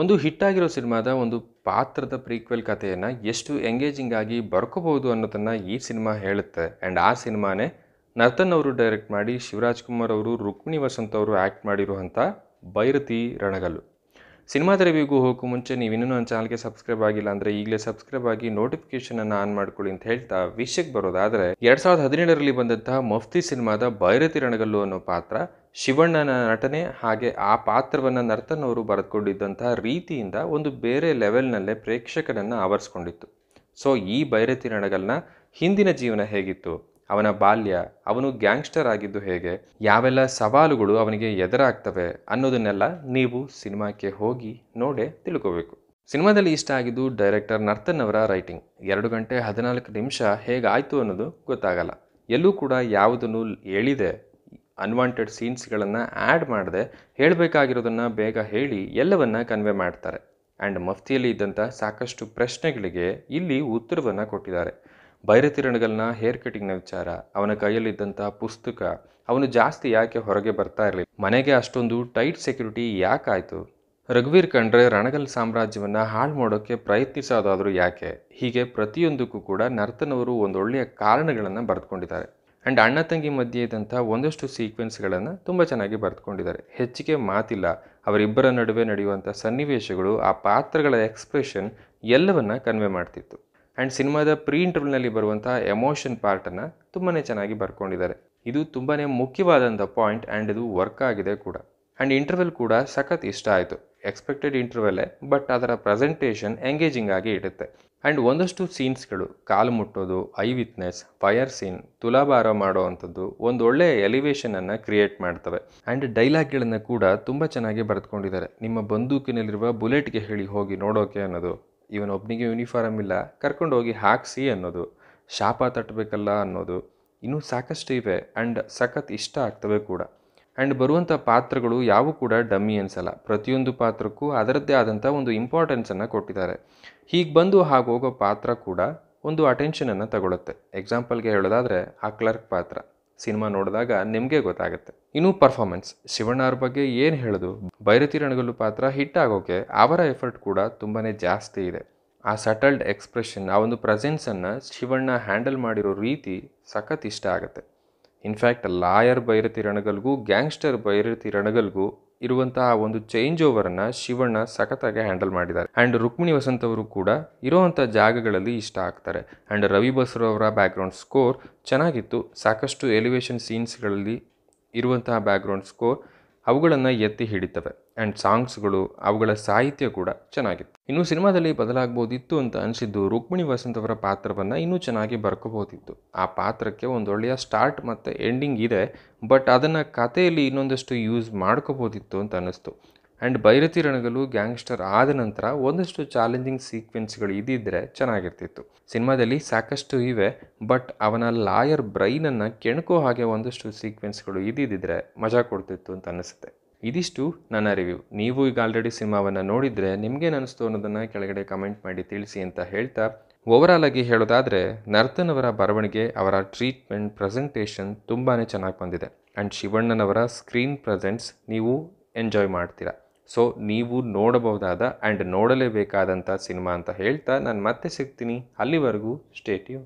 ಒಂದು ಹಿಟ್ಟಾಗಿರೋ ಸಿನಿಮಾದ ಒಂದು ಪಾತ್ರದ ಪ್ರೀಕ್ವೆಲ್ ಕಥೆಯನ್ನು ಎಷ್ಟು ಎಂಗೇಜಿಂಗ್ ಆಗಿ ಬರ್ಕೋಬಹುದು ಅನ್ನೋದನ್ನು ಈ ಸಿನಿಮಾ ಹೇಳುತ್ತೆ ಆ್ಯಂಡ್ ಆ ಸಿನಿಮಾನೇ ನರ್ತನ್ ಅವರು ಡೈರೆಕ್ಟ್ ಮಾಡಿ ಶಿವರಾಜ್ ಕುಮಾರ್ ಅವರು ರುಕ್ಮಿಣಿ ವಸಂತ್ ಅವರು ಆ್ಯಕ್ಟ್ ಮಾಡಿರುವಂಥ ಬೈರತಿ ರಣಗಲ್ಲು ಸಿನಿಮಾ ತೆರವಿಗೂ ಹೋಗೋ ಮುಂಚೆ ನೀವು ಇನ್ನೂ ನನ್ನ ಚಾನಲ್ಗೆ ಸಬ್ಸ್ಕ್ರೈಬ್ ಆಗಿಲ್ಲ ಅಂದರೆ ಈಗಲೇ ಸಬ್ಸ್ಕ್ರೈಬ್ ಆಗಿ ನೋಟಿಫಿಕೇಷನನ್ನು ಆನ್ ಮಾಡ್ಕೊಳ್ಳಿ ಅಂತ ಹೇಳ್ತಾ ವಿಷಯಕ್ಕೆ ಬರೋದಾದರೆ ಎರಡು ಸಾವಿರದ ಹದಿನೇಳರಲ್ಲಿ ಬಂದಂತಹ ಮಫ್ತಿ ಸಿನಿಮಾದ ಭೈರತಿ ರಣಗಲ್ಲು ಅನ್ನೋ ಪಾತ್ರ ಶಿವಣ್ಣನ ನಟನೆ ಹಾಗೆ ಆ ಪಾತ್ರವನ್ನು ಅವರು ಬರೆದುಕೊಂಡಿದ್ದಂತಹ ರೀತಿಯಿಂದ ಒಂದು ಬೇರೆ ಲೆವೆಲ್ನಲ್ಲೇ ಪ್ರೇಕ್ಷಕರನ್ನು ಆವರಿಸ್ಕೊಂಡಿತ್ತು ಸೊ ಈ ಭೈರತಿ ರಣಗಲ್ನ ಹಿಂದಿನ ಜೀವನ ಹೇಗಿತ್ತು ಅವನ ಬಾಲ್ಯ ಅವನು ಗ್ಯಾಂಗ್ಸ್ಟರ್ ಆಗಿದ್ದು ಹೇಗೆ ಯಾವೆಲ್ಲ ಸವಾಲುಗಳು ಅವನಿಗೆ ಎದುರಾಗ್ತವೆ ಅನ್ನೋದನ್ನೆಲ್ಲ ನೀವು ಸಿನಿಮಾಕ್ಕೆ ಹೋಗಿ ನೋಡೇ ತಿಳ್ಕೋಬೇಕು ಸಿನಿಮಾದಲ್ಲಿ ಇಷ್ಟ ಆಗಿದ್ದು ಡೈರೆಕ್ಟರ್ ನರ್ತನ್ ಅವರ ರೈಟಿಂಗ್ ಎರಡು ಗಂಟೆ ಹದಿನಾಲ್ಕು ನಿಮಿಷ ಹೇಗಾಯಿತು ಅನ್ನೋದು ಗೊತ್ತಾಗಲ್ಲ ಎಲ್ಲೂ ಕೂಡ ಯಾವುದನ್ನು ಹೇಳಿದೆ ಅನ್ವಾಂಟೆಡ್ ಸೀನ್ಸ್ಗಳನ್ನು ಆ್ಯಡ್ ಮಾಡದೆ ಹೇಳಬೇಕಾಗಿರೋದನ್ನು ಬೇಗ ಹೇಳಿ ಎಲ್ಲವನ್ನ ಕನ್ವೆ ಮಾಡ್ತಾರೆ ಆ್ಯಂಡ್ ಮಫ್ತಿಯಲ್ಲಿ ಇದ್ದಂಥ ಸಾಕಷ್ಟು ಪ್ರಶ್ನೆಗಳಿಗೆ ಇಲ್ಲಿ ಉತ್ತರವನ್ನು ಕೊಟ್ಟಿದ್ದಾರೆ ತಿರಣಗಲ್ನ ಹೇರ್ ಕಟಿಂಗ್ನ ವಿಚಾರ ಅವನ ಕೈಯಲ್ಲಿದ್ದಂಥ ಪುಸ್ತಕ ಅವನು ಜಾಸ್ತಿ ಯಾಕೆ ಹೊರಗೆ ಬರ್ತಾ ಇರಲಿಲ್ಲ ಮನೆಗೆ ಅಷ್ಟೊಂದು ಟೈಟ್ ಸೆಕ್ಯೂರಿಟಿ ಯಾಕಾಯಿತು ರಘುವೀರ್ ಕಂಡ್ರೆ ರಣಗಲ್ ಸಾಮ್ರಾಜ್ಯವನ್ನು ಹಾಳು ಮಾಡೋಕ್ಕೆ ಪ್ರಯತ್ನಿಸೋದಾದರೂ ಯಾಕೆ ಹೀಗೆ ಪ್ರತಿಯೊಂದಕ್ಕೂ ಕೂಡ ನರ್ತನವರು ಒಂದೊಳ್ಳೆಯ ಕಾರಣಗಳನ್ನು ಬರೆದುಕೊಂಡಿದ್ದಾರೆ ಆ್ಯಂಡ್ ಅಣ್ಣ ತಂಗಿ ಮಧ್ಯೆ ಇದ್ದಂಥ ಒಂದಷ್ಟು ಸೀಕ್ವೆನ್ಸ್ಗಳನ್ನು ತುಂಬ ಚೆನ್ನಾಗಿ ಬರೆದುಕೊಂಡಿದ್ದಾರೆ ಹೆಚ್ಚಿಗೆ ಮಾತಿಲ್ಲ ಅವರಿಬ್ಬರ ನಡುವೆ ನಡೆಯುವಂಥ ಸನ್ನಿವೇಶಗಳು ಆ ಪಾತ್ರಗಳ ಎಕ್ಸ್ಪ್ರೆಷನ್ ಎಲ್ಲವನ್ನ ಕನ್ವೆ ಮಾಡ್ತಿತ್ತು ಆ್ಯಂಡ್ ಸಿನಿಮಾದ ಪ್ರೀ ನಲ್ಲಿ ಬರುವಂತಹ ಎಮೋಷನ್ ಪಾರ್ಟನ್ನು ತುಂಬಾ ಚೆನ್ನಾಗಿ ಬರ್ಕೊಂಡಿದ್ದಾರೆ ಇದು ತುಂಬಾ ಮುಖ್ಯವಾದಂಥ ಪಾಯಿಂಟ್ ಆ್ಯಂಡ್ ಇದು ವರ್ಕ್ ಆಗಿದೆ ಕೂಡ ಆ್ಯಂಡ್ ಇಂಟರ್ವೆಲ್ ಕೂಡ ಸಖತ್ ಇಷ್ಟ ಆಯಿತು ಎಕ್ಸ್ಪೆಕ್ಟೆಡ್ ಇಂಟರ್ವೆಲ್ಲೇ ಬಟ್ ಅದರ ಪ್ರೆಸೆಂಟೇಷನ್ ಎಂಗೇಜಿಂಗ್ ಆಗಿ ಇಡುತ್ತೆ ಆ್ಯಂಡ್ ಒಂದಷ್ಟು ಸೀನ್ಸ್ಗಳು ಕಾಲು ಮುಟ್ಟೋದು ಐ ವಿತ್ನೆಸ್ ಫಯರ್ ಸೀನ್ ತುಲಾಭಾರ ಮಾಡೋ ಅಂಥದ್ದು ಒಂದೊಳ್ಳೆ ಎಲಿವೇಷನನ್ನು ಕ್ರಿಯೇಟ್ ಮಾಡ್ತವೆ ಆ್ಯಂಡ್ ಡೈಲಾಗ್ಗಳನ್ನು ಕೂಡ ತುಂಬ ಚೆನ್ನಾಗಿ ಬರೆದುಕೊಂಡಿದ್ದಾರೆ ನಿಮ್ಮ ಬಂದೂಕಿನಲ್ಲಿರುವ ಬುಲೆಟ್ಗೆ ಹೇಳಿ ಹೋಗಿ ನೋಡೋಕೆ ಅನ್ನೋದು ಇವನೊಬ್ಬನಿಗೆ ಯೂನಿಫಾರಮ್ ಇಲ್ಲ ಕರ್ಕೊಂಡು ಹೋಗಿ ಹಾಕಿಸಿ ಅನ್ನೋದು ಶಾಪ ತಟ್ಟಬೇಕಲ್ಲ ಅನ್ನೋದು ಇನ್ನೂ ಸಾಕಷ್ಟು ಇವೆ ಆ್ಯಂಡ್ ಸಖತ್ ಇಷ್ಟ ಆಗ್ತವೆ ಕೂಡ ಆ್ಯಂಡ್ ಬರುವಂಥ ಪಾತ್ರಗಳು ಯಾವೂ ಕೂಡ ಡಮ್ಮಿ ಅನ್ಸಲ್ಲ ಪ್ರತಿಯೊಂದು ಪಾತ್ರಕ್ಕೂ ಅದರದ್ದೇ ಆದಂಥ ಒಂದು ಇಂಪಾರ್ಟೆನ್ಸನ್ನು ಕೊಟ್ಟಿದ್ದಾರೆ ಹೀಗೆ ಬಂದು ಹಾಗೆ ಹೋಗೋ ಪಾತ್ರ ಕೂಡ ಒಂದು ಅಟೆನ್ಷನನ್ನು ತಗೊಳುತ್ತೆ ಎಕ್ಸಾಂಪಲ್ಗೆ ಹೇಳೋದಾದರೆ ಆ ಕ್ಲರ್ಕ್ ಪಾತ್ರ ಸಿನಿಮಾ ನೋಡಿದಾಗ ನಿಮಗೆ ಗೊತ್ತಾಗುತ್ತೆ ಇನ್ನು ಪರ್ಫಾರ್ಮೆನ್ಸ್ ಶಿವಣ್ಣ ಬಗ್ಗೆ ಏನು ಹೇಳೋದು ಭೈರತಿ ರಣಗಲ್ಲು ಪಾತ್ರ ಹಿಟ್ ಆಗೋಕೆ ಅವರ ಎಫರ್ಟ್ ಕೂಡ ತುಂಬಾ ಜಾಸ್ತಿ ಇದೆ ಆ ಸಟಲ್ಡ್ ಎಕ್ಸ್ಪ್ರೆಷನ್ ಆ ಒಂದು ಪ್ರೆಸೆನ್ಸನ್ನು ಶಿವಣ್ಣ ಹ್ಯಾಂಡಲ್ ಮಾಡಿರೋ ರೀತಿ ಸಖತ್ ಇಷ್ಟ ಆಗುತ್ತೆ ಇನ್ಫ್ಯಾಕ್ಟ್ ಲಾಯರ್ ಭೈರತಿ ರಣಗಲ್ಗೂ ಗ್ಯಾಂಗ್ಸ್ಟರ್ ಭೈರತಿ ರಣಗಲ್ಗೂ ಇರುವಂತಹ ಒಂದು ಚೇಂಜ್ ಓವರನ್ನು ಶಿವಣ್ಣ ಸಖತ್ತಾಗಿ ಹ್ಯಾಂಡಲ್ ಮಾಡಿದ್ದಾರೆ ಆ್ಯಂಡ್ ರುಕ್ಮಿಣಿ ವಸಂತ್ ಅವರು ಕೂಡ ಇರೋವಂಥ ಜಾಗಗಳಲ್ಲಿ ಇಷ್ಟ ಆಗ್ತಾರೆ ಆ್ಯಂಡ್ ರವಿ ಬಸ್ರವರ ಬ್ಯಾಕ್ಗ್ರೌಂಡ್ ಸ್ಕೋರ್ ಚೆನ್ನಾಗಿತ್ತು ಸಾಕಷ್ಟು ಎಲಿವೇಶನ್ ಸೀನ್ಸ್ಗಳಲ್ಲಿ ಇರುವಂತಹ ಬ್ಯಾಕ್ಗ್ರೌಂಡ್ ಸ್ಕೋರ್ ಅವುಗಳನ್ನು ಎತ್ತಿ ಹಿಡಿತವೆ ಆ್ಯಂಡ್ ಸಾಂಗ್ಸ್ಗಳು ಅವುಗಳ ಸಾಹಿತ್ಯ ಕೂಡ ಚೆನ್ನಾಗಿತ್ತು ಇನ್ನು ಸಿನಿಮಾದಲ್ಲಿ ಬದಲಾಗ್ಬೋದಿತ್ತು ಅಂತ ಅನಿಸಿದ್ದು ರುಕ್ಮಿಣಿ ವಸಂತ್ ಅವರ ಪಾತ್ರವನ್ನು ಇನ್ನೂ ಚೆನ್ನಾಗಿ ಬರ್ಕೋಬೋದಿತ್ತು ಆ ಪಾತ್ರಕ್ಕೆ ಒಂದು ಒಳ್ಳೆಯ ಸ್ಟಾರ್ಟ್ ಮತ್ತು ಎಂಡಿಂಗ್ ಇದೆ ಬಟ್ ಅದನ್ನು ಕಥೆಯಲ್ಲಿ ಇನ್ನೊಂದಷ್ಟು ಯೂಸ್ ಮಾಡ್ಕೋಬೋದಿತ್ತು ಅಂತ ಅನ್ನಿಸ್ತು ಆ್ಯಂಡ್ ಭೈರತಿ ರಣಗಲು ಗ್ಯಾಂಗ್ಸ್ಟರ್ ಆದ ನಂತರ ಒಂದಷ್ಟು ಚಾಲೆಂಜಿಂಗ್ ಸೀಕ್ವೆನ್ಸ್ಗಳು ಇದ್ದಿದ್ದರೆ ಚೆನ್ನಾಗಿರ್ತಿತ್ತು ಸಿನಿಮಾದಲ್ಲಿ ಸಾಕಷ್ಟು ಇವೆ ಬಟ್ ಅವನ ಲಾಯರ್ ಬ್ರೈನನ್ನು ಕೆಣಕೋ ಹಾಗೆ ಒಂದಷ್ಟು ಸೀಕ್ವೆನ್ಸ್ಗಳು ಇದ್ದಿದ್ದರೆ ಮಜಾ ಕೊಡ್ತಿತ್ತು ಅಂತ ಅನಿಸುತ್ತೆ ಇದಿಷ್ಟು ನನ್ನ ರಿವ್ಯೂ ನೀವು ಈಗ ಆಲ್ರೆಡಿ ಸಿನಿಮಾವನ್ನು ನೋಡಿದರೆ ನಿಮಗೆ ಅನಿಸ್ತು ಅನ್ನೋದನ್ನು ಕೆಳಗಡೆ ಕಮೆಂಟ್ ಮಾಡಿ ತಿಳಿಸಿ ಅಂತ ಹೇಳ್ತಾ ಓವರಾಲ್ ಆಗಿ ಹೇಳೋದಾದರೆ ನರ್ತನ್ ಅವರ ಬರವಣಿಗೆ ಅವರ ಟ್ರೀಟ್ಮೆಂಟ್ ಪ್ರೆಸೆಂಟೇಷನ್ ತುಂಬಾ ಚೆನ್ನಾಗಿ ಬಂದಿದೆ ಆ್ಯಂಡ್ ಶಿವಣ್ಣನವರ ಸ್ಕ್ರೀನ್ ಪ್ರೆಸೆನ್ಸ್ ನೀವು ಎಂಜಾಯ್ ಮಾಡ್ತೀರಾ ಸೊ ನೀವು ನೋಡಬಹುದಾದ ಆ್ಯಂಡ್ ನೋಡಲೇಬೇಕಾದಂಥ ಸಿನಿಮಾ ಅಂತ ಹೇಳ್ತಾ ನಾನು ಮತ್ತೆ ಸಿಗ್ತೀನಿ ಅಲ್ಲಿವರೆಗೂ ಸ್ಟೇಟಿಯು